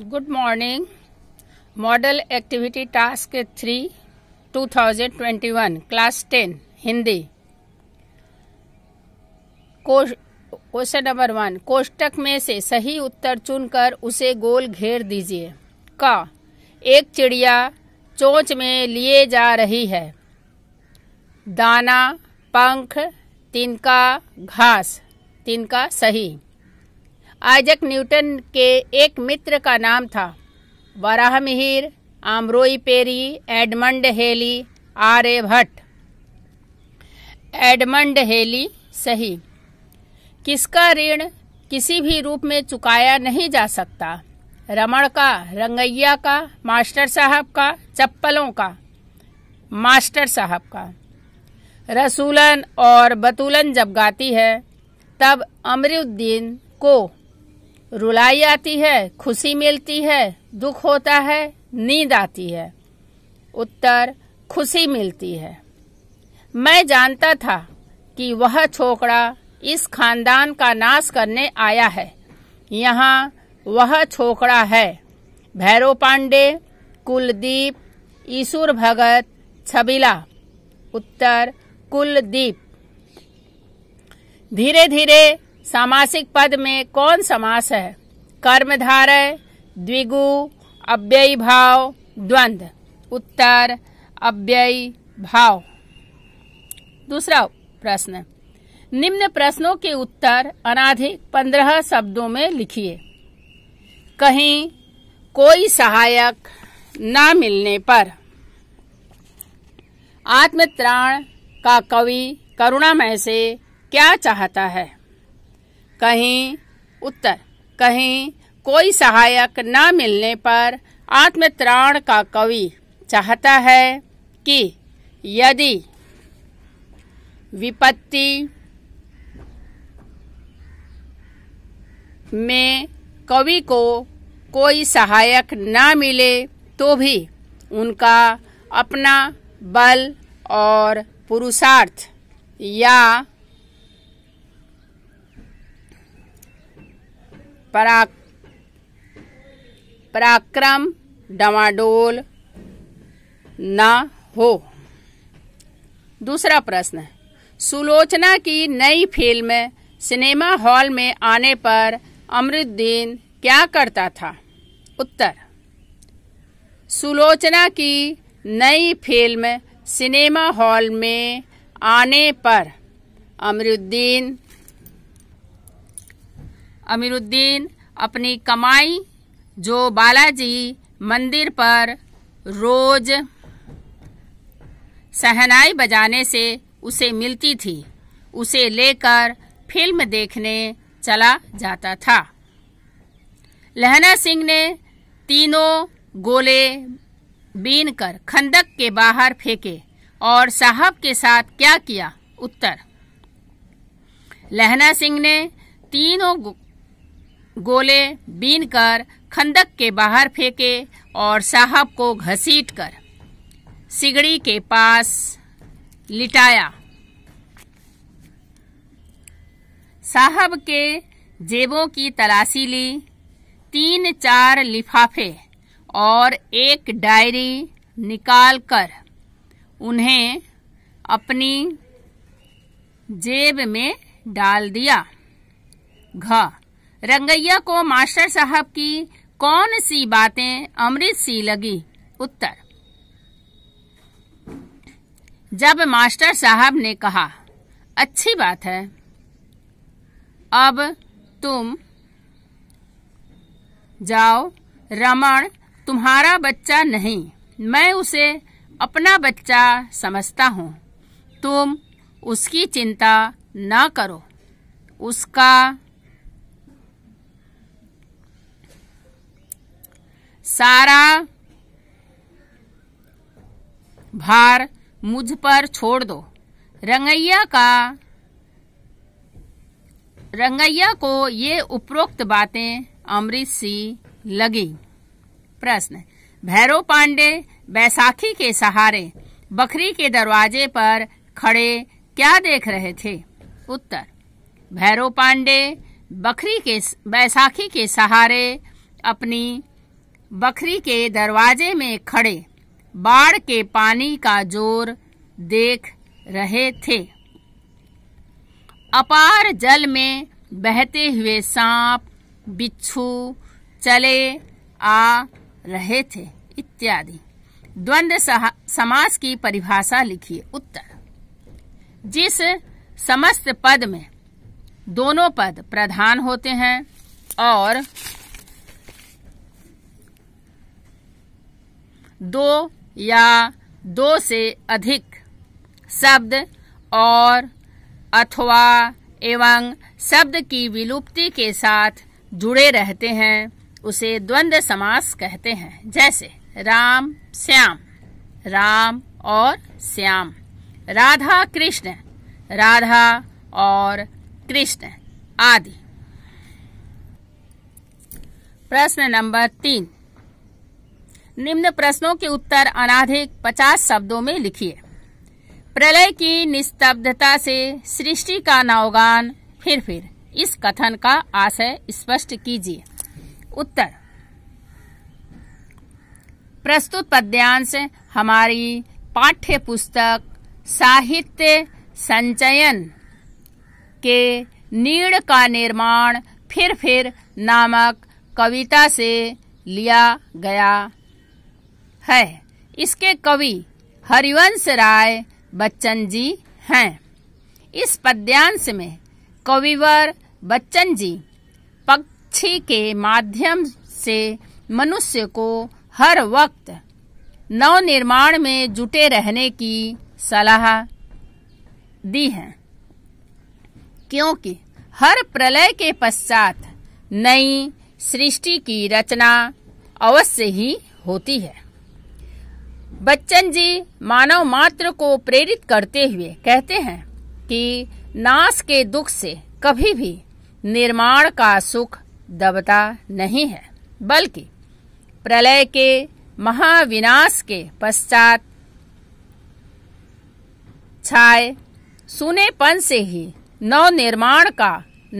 good morning model activity task three 2021 class ten Hindi question number one कोष्टक में से सही उत्तर चुनकर उसे गोल घेर दीजिए का एक चिड़िया चोंच में लिए जा रही है दाना पंख तिनका घास तिनका सही आइजक न्यूटन के एक मित्र का नाम था वराह मिहिर आमरोई पेरी एडमंड हेली ए भट्ट एडमंड हेली सही किसका ऋण किसी भी रूप में चुकाया नहीं जा सकता रमण का रंगैया का मास्टर साहब का चप्पलों का मास्टर साहब का रसूलन और बतूलन जब गाती है तब अमरुद्दीन को रुलाई आती है खुशी मिलती है दुख होता है नींद आती है उत्तर खुशी मिलती है मैं जानता था कि वह छोकरा इस खानदान का नाश करने आया है यहाँ वह छोकरा है भैरव पांडे कुलदीप ईश्वर भगत छबिला उत्तर कुलदीप धीरे धीरे सामासिक पद में कौन समास है कर्मधारय द्विगु अव्ययी भाव द्वंद उत्तर अव्ययी भाव दूसरा प्रश्न निम्न प्रश्नों के उत्तर अनाधिक पंद्रह शब्दों में लिखिए कहीं कोई सहायक न मिलने पर आत्मत्राण का कवि करुणामय से क्या चाहता है कहीं उत्तर कहीं कोई सहायक न मिलने पर आत्मत्राण का कवि चाहता है कि यदि विपत्ति में कवि को कोई सहायक न मिले तो भी उनका अपना बल और पुरुषार्थ या पराक पराक्रम डवाडोल न हो दूसरा प्रश्न सुलोचना की नई फिल्म सिनेमा हॉल में आने पर अमृतदीन क्या करता था उत्तर सुलोचना की नई फिल्म सिनेमा हॉल में आने पर अमरुद्दीन अमीरुद्दीन अपनी कमाई जो बालाजी मंदिर पर रोज सहनाई बजाने से उसे मिलती थी उसे लेकर फिल्म देखने चला जाता था लहना सिंह ने तीनों गोले बीनकर खंदक के बाहर फेंके और साहब के साथ क्या किया उत्तर लहना सिंह ने तीनों गोले बीन कर खंदक के बाहर फेंके और साहब को घसीट कर सिगड़ी के पास लिटाया साहब के जेबों की तलाशी ली तीन चार लिफाफे और एक डायरी निकालकर उन्हें अपनी जेब में डाल दिया घ रंगैया को मास्टर साहब की कौन सी बातें अमृत सी लगी उत्तर जब मास्टर साहब ने कहा अच्छी बात है अब तुम जाओ रमण तुम्हारा बच्चा नहीं मैं उसे अपना बच्चा समझता हूँ तुम उसकी चिंता ना करो उसका सारा भार मुझ पर छोड़ दो रंगैया का रंगैया को ये उपरोक्त बातें अमृत सी लगी प्रश्न भैरव पांडे बैसाखी के सहारे बकरी के दरवाजे पर खड़े क्या देख रहे थे उत्तर भैरव पांडे बकरी के बैसाखी के सहारे अपनी बखरी के दरवाजे में खड़े बाढ़ के पानी का जोर देख रहे थे अपार जल में बहते हुए सांप बिच्छू चले आ रहे थे इत्यादि द्वंद समास की परिभाषा लिखिए उत्तर जिस समस्त पद में दोनों पद प्रधान होते हैं और दो या दो से अधिक शब्द और अथवा एवं शब्द की विलुप्ति के साथ जुड़े रहते हैं उसे द्वंद्व समास कहते हैं जैसे राम श्याम राम और श्याम राधा कृष्ण राधा और कृष्ण आदि प्रश्न नंबर तीन निम्न प्रश्नों के उत्तर अनाधिक पचास शब्दों में लिखिए प्रलय की निस्तब्धता से सृष्टि का नवगान फिर फिर इस कथन का आशय स्पष्ट कीजिए उत्तर प्रस्तुत पद्यांश हमारी पाठ्य पुस्तक साहित्य संचयन के नीड़ का निर्माण फिर फिर नामक कविता से लिया गया है इसके कवि हरिवंश राय बच्चन जी हैं इस पद्यांश में कविवर बच्चन जी पक्षी के माध्यम से मनुष्य को हर वक्त नवनिर्माण में जुटे रहने की सलाह दी है क्योंकि हर प्रलय के पश्चात नई सृष्टि की रचना अवश्य ही होती है बच्चन जी मानव मात्र को प्रेरित करते हुए कहते हैं कि नाश के दुख से कभी भी निर्माण का सुख दबता नहीं है बल्कि प्रलय के महाविनाश के पश्चात छाए सुनेपन से ही नव निर्माण का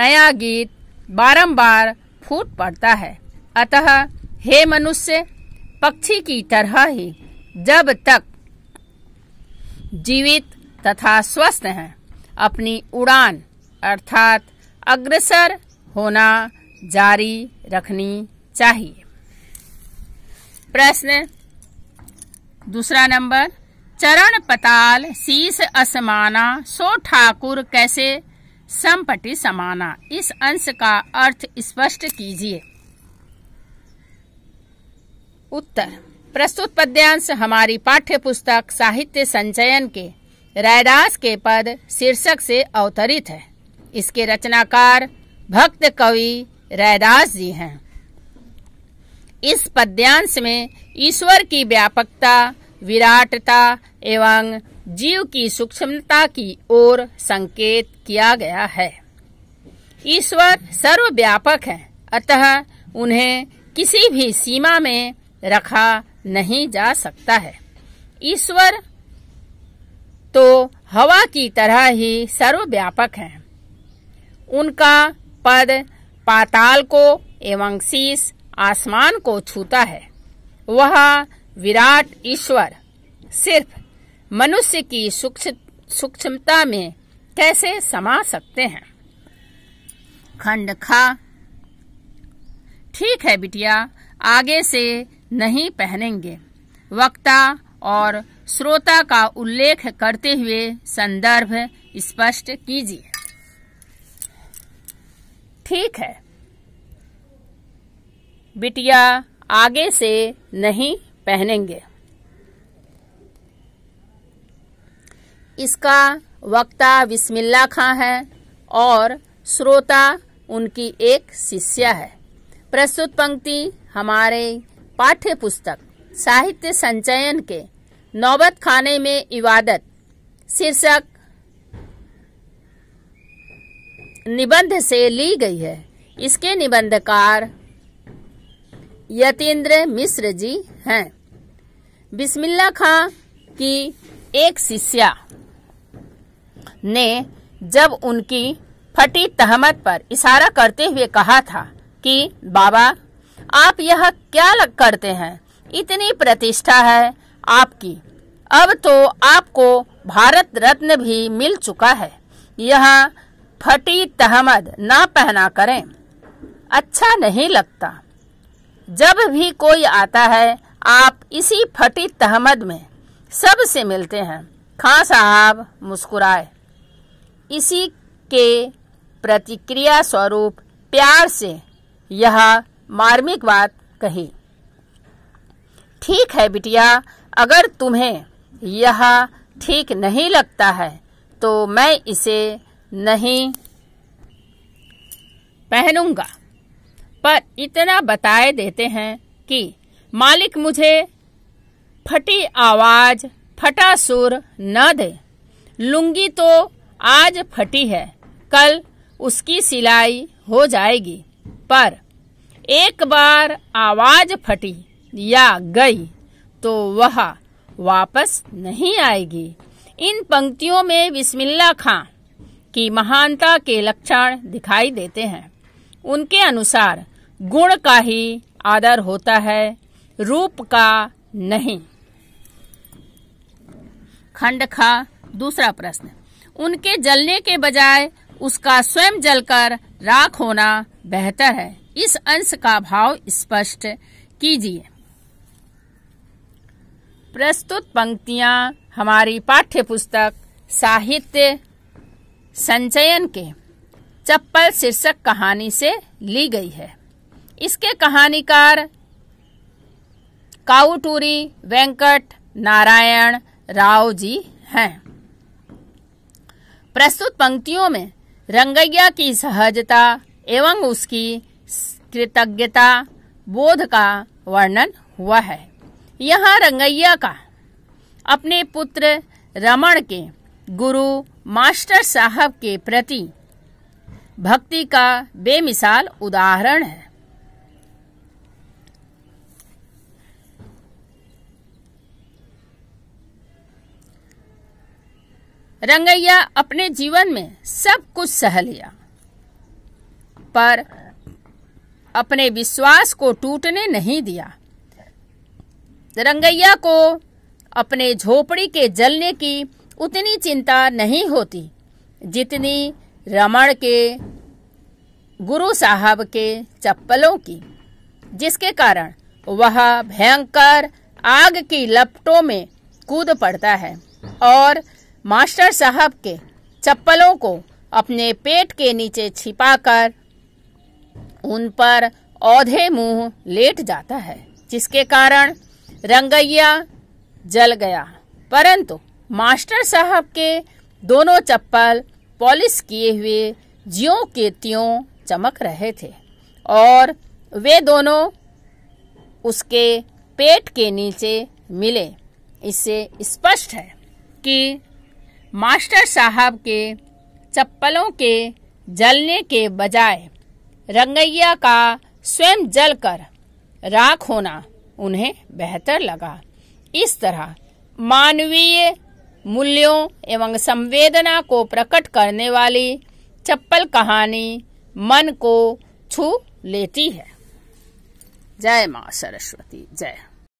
नया गीत बारंबार फूट पड़ता है अतः हे मनुष्य पक्षी की तरह ही जब तक जीवित तथा स्वस्थ हैं अपनी उड़ान अर्थात अग्रसर होना जारी रखनी चाहिए प्रश्न दूसरा नंबर चरण पताल शीश असमाना सो ठाकुर कैसे संपटि समाना इस अंश का अर्थ स्पष्ट कीजिए उत्तर प्रस्तुत पद्यांश हमारी पाठ्य पुस्तक साहित्य संचयन के रायदास के पद शीर्षक से अवतरित है इसके रचनाकार भक्त कवि रैदास जी हैं इस पद्यांश में ईश्वर की व्यापकता विराटता एवं जीव की सूक्ष्मता की ओर संकेत किया गया है ईश्वर सर्वव्यापक है अतः उन्हें किसी भी सीमा में रखा नहीं जा सकता है ईश्वर तो हवा की तरह ही सर्वव्यापक है उनका पद पाताल को एवं शीस आसमान को छूता है वह विराट ईश्वर सिर्फ मनुष्य की सूक्ष्मता में कैसे समा सकते हैं खंड खा ठीक है बिटिया आगे से नहीं पहनेंगे वक्ता और श्रोता का उल्लेख करते हुए संदर्भ स्पष्ट कीजिए ठीक है बिटिया आगे से नहीं पहनेंगे इसका वक्ता बिस्मिल्ला खां है और श्रोता उनकी एक शिष्या है प्रस्तुत पंक्ति हमारे पाठ्य पुस्तक साहित्य संचयन के नौबत खाने में इबादत शीर्षक निबंध से ली गई है इसके निबंधकार यतीन्द्र मिश्र जी हैं बिस्मिल्ला खां की एक शिष्या ने जब उनकी फटी तहमत पर इशारा करते हुए कहा था कि बाबा आप यह क्या लग करते हैं इतनी प्रतिष्ठा है आपकी अब तो आपको भारत रत्न भी मिल चुका है यह फटी तहमद ना पहना करें अच्छा नहीं लगता जब भी कोई आता है आप इसी फटी तहमद में सब से मिलते हैं खां साहब मुस्कुराए इसी के प्रतिक्रिया स्वरूप प्यार से यह मार्मिक बात कही ठीक है बिटिया अगर तुम्हें यह ठीक नहीं लगता है तो मैं इसे नहीं पहनूंगा पर इतना बताए देते हैं कि मालिक मुझे फटी आवाज फटा सुर न दे लुंगी तो आज फटी है कल उसकी सिलाई हो जाएगी पर एक बार आवाज फटी या गई तो वह वापस नहीं आएगी इन पंक्तियों में बिस्मिल्ला खां की महानता के लक्षण दिखाई देते हैं उनके अनुसार गुण का ही आदर होता है रूप का नहीं खंड खा दूसरा प्रश्न उनके जलने के बजाय उसका स्वयं जलकर राख होना बेहतर है इस अंश का भाव स्पष्ट कीजिए प्रस्तुत पंक्तियां हमारी पाठ्य पुस्तक साहित्य संचयन के चप्पल शीर्षक कहानी से ली गई है इसके कहानीकार काउटूरी वेंकट नारायण राव जी हैं प्रस्तुत पंक्तियों में रंगैया की सहजता एवं उसकी कृतज्ञता बोध का वर्णन हुआ है यहाँ रंगैया का अपने पुत्र रमण के गुरु मास्टर साहब के प्रति भक्ति का बेमिसाल उदाहरण है रंगैया अपने जीवन में सब कुछ सह लिया पर अपने विश्वास को टूटने नहीं दिया रंगैया को अपने झोपड़ी के जलने की उतनी चिंता नहीं होती जितनी रमण के गुरु साहब के चप्पलों की जिसके कारण वह भयंकर आग की लपटों में कूद पड़ता है और मास्टर साहब के चप्पलों को अपने पेट के नीचे छिपाकर उन पर औधे मुंह लेट जाता है जिसके कारण रंगैया जल गया परंतु मास्टर साहब के दोनों चप्पल पॉलिश किए हुए ज्यों के त्यों चमक रहे थे और वे दोनों उसके पेट के नीचे मिले इससे स्पष्ट है कि मास्टर साहब के चप्पलों के जलने के बजाय रंगैया का स्वयं जलकर राख होना उन्हें बेहतर लगा इस तरह मानवीय मूल्यों एवं संवेदना को प्रकट करने वाली चप्पल कहानी मन को छू लेती है जय माँ सरस्वती जय